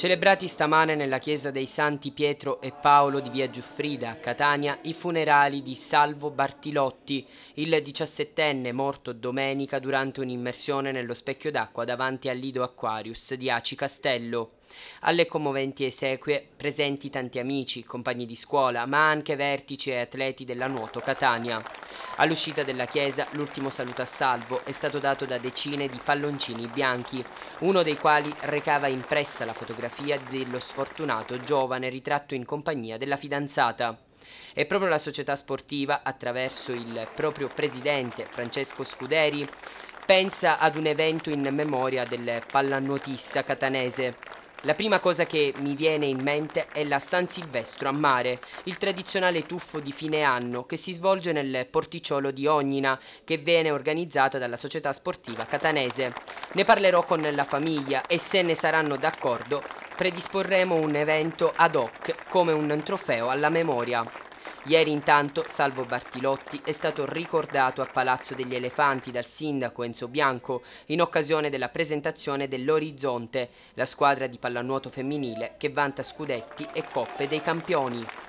Celebrati stamane nella chiesa dei Santi Pietro e Paolo di Via Giuffrida a Catania i funerali di Salvo Bartilotti, il diciassettenne morto domenica durante un'immersione nello specchio d'acqua davanti al Lido Aquarius di Aci Castello. Alle commoventi esequie presenti tanti amici, compagni di scuola, ma anche vertici e atleti della nuoto Catania. All'uscita della chiesa l'ultimo saluto a salvo è stato dato da decine di palloncini bianchi, uno dei quali recava impressa la fotografia dello sfortunato giovane ritratto in compagnia della fidanzata. E proprio la società sportiva, attraverso il proprio presidente Francesco Scuderi, pensa ad un evento in memoria del pallanuotista catanese. La prima cosa che mi viene in mente è la San Silvestro a mare, il tradizionale tuffo di fine anno che si svolge nel porticciolo di Ognina, che viene organizzata dalla società sportiva catanese. Ne parlerò con la famiglia e se ne saranno d'accordo predisporremo un evento ad hoc come un trofeo alla memoria. Ieri intanto Salvo Bartilotti è stato ricordato a Palazzo degli Elefanti dal sindaco Enzo Bianco in occasione della presentazione dell'Orizzonte, la squadra di pallanuoto femminile che vanta scudetti e coppe dei campioni.